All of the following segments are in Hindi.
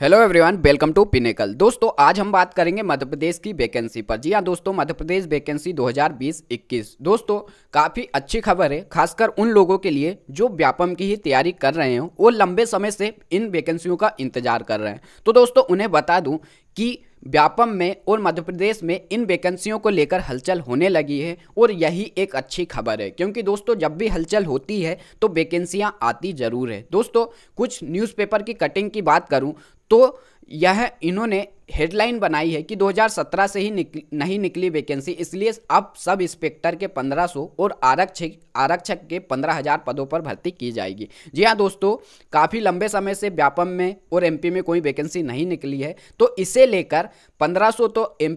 hello everyone welcome to Pinnacle दोस्तों आज हम बात करेंगे मध्य प्रदेश की वैकेंसी पर जी हाँ दोस्तों मध्य प्रदेश वैकेंसी 2020-21 दोस्तों काफ़ी अच्छी खबर है खासकर उन लोगों के लिए जो व्यापम की ही तैयारी कर रहे हो वो लंबे समय से इन वैकेंसियों का इंतजार कर रहे हैं तो दोस्तों उन्हें बता दूं कि व्यापम में और मध्य प्रदेश में इन वैकेंसियों को लेकर हलचल होने लगी है और यही एक अच्छी खबर है क्योंकि दोस्तों जब भी हलचल होती है तो वैकेंसियां आती ज़रूर है दोस्तों कुछ न्यूज़पेपर की कटिंग की बात करूं तो यह इन्होंने हेडलाइन बनाई है कि 2017 से ही निकल, नहीं निकली वैकेंसी इसलिए अब सब इंस्पेक्टर के 1500 और आरक्षक आरक्षक के 15000 पदों पर भर्ती की जाएगी जी हाँ दोस्तों काफ़ी लंबे समय से व्यापम में और एमपी में कोई वैकेंसी नहीं निकली है तो इसे लेकर 1500 तो एम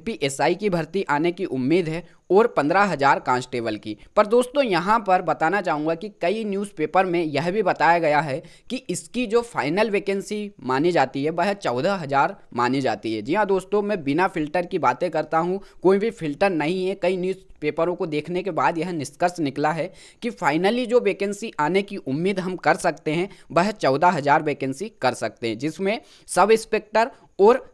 की भर्ती आने की उम्मीद है और पंद्रह हज़ार कांस्टेबल की पर दोस्तों यहां पर बताना चाहूँगा कि कई न्यूज़पेपर में यह भी बताया गया है कि इसकी जो फाइनल वैकेंसी मानी जाती है वह चौदह हज़ार मानी जाती है जी हाँ दोस्तों मैं बिना फिल्टर की बातें करता हूँ कोई भी फिल्टर नहीं है कई न्यूज़ पेपरों को देखने के बाद यह निष्कर्ष निकला है कि फाइनली जो वैकेंसी आने की उम्मीद हम कर सकते हैं वह चौदह हज़ार वैकेंसी कर सकते हैं जिसमें सब इंस्पेक्टर और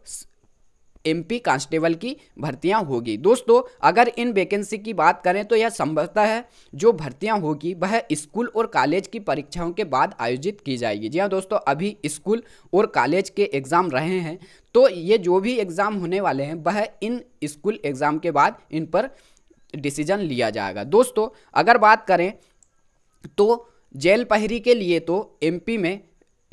एमपी कांस्टेबल की भर्तियां होगी दोस्तों अगर इन वैकेंसी की बात करें तो यह संभवतः है जो भर्तियां होगी वह स्कूल और कॉलेज की परीक्षाओं के बाद आयोजित की जाएगी जी हाँ दोस्तों अभी स्कूल और कॉलेज के एग्ज़ाम रहे हैं तो ये जो भी एग्ज़ाम होने वाले हैं वह इन स्कूल एग्ज़ाम के बाद इन पर डिसीजन लिया जाएगा दोस्तों अगर बात करें तो जेल पहरी के लिए तो एमपी में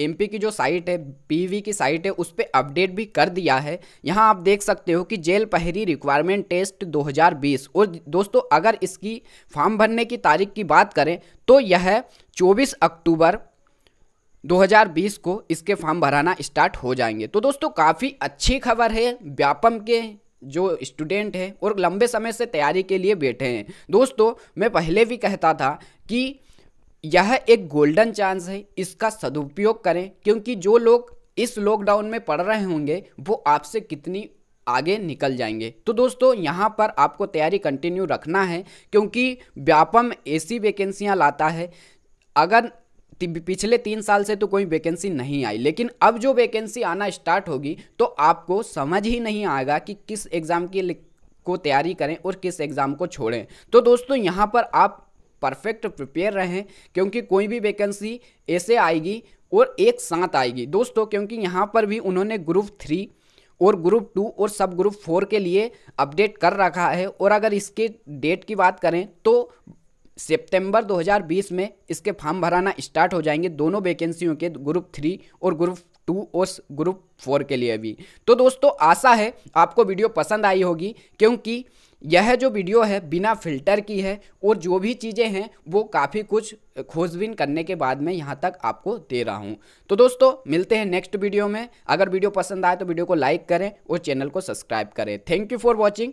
एमपी की जो साइट है पीवी की साइट है उस पर अपडेट भी कर दिया है यहाँ आप देख सकते हो कि जेल पहरी रिक्वायरमेंट टेस्ट 2020 और दोस्तों अगर इसकी फॉर्म भरने की तारीख की बात करें तो यह 24 अक्टूबर 2020 को इसके फॉर्म भराना स्टार्ट हो जाएंगे तो दोस्तों काफ़ी अच्छी खबर है व्यापम के जो स्टूडेंट हैं और लंबे समय से तैयारी के लिए बैठे हैं दोस्तों मैं पहले भी कहता था कि यह एक गोल्डन चांस है इसका सदुपयोग करें क्योंकि जो लोग इस लॉकडाउन में पढ़ रहे होंगे वो आपसे कितनी आगे निकल जाएंगे तो दोस्तों यहाँ पर आपको तैयारी कंटिन्यू रखना है क्योंकि व्यापम ऐसी वैकेंसियाँ लाता है अगर पिछले तीन साल से तो कोई वैकेंसी नहीं आई लेकिन अब जो वैकेंसी आना स्टार्ट होगी तो आपको समझ ही नहीं आएगा कि किस एग्ज़ाम की को तैयारी करें और किस एग्ज़ाम को छोड़ें तो दोस्तों यहाँ पर आप परफेक्ट प्रिपेयर रहें क्योंकि कोई भी वैकेंसी ऐसे आएगी और एक साथ आएगी दोस्तों क्योंकि यहाँ पर भी उन्होंने ग्रुप थ्री और ग्रुप टू और सब ग्रुप फोर के लिए अपडेट कर रखा है और अगर इसके डेट की बात करें तो सितंबर 2020 में इसके फॉर्म भराना स्टार्ट हो जाएंगे दोनों वैकेंसियों के ग्रुप थ्री और ग्रुप टू और ग्रुप फोर के लिए भी तो दोस्तों आशा है आपको वीडियो पसंद आई होगी क्योंकि यह जो वीडियो है बिना फिल्टर की है और जो भी चीज़ें हैं वो काफ़ी कुछ खोजबीन करने के बाद में यहाँ तक आपको दे रहा हूँ तो दोस्तों मिलते हैं नेक्स्ट वीडियो में अगर वीडियो पसंद आए तो वीडियो को लाइक करें और चैनल को सब्सक्राइब करें थैंक यू फॉर वॉचिंग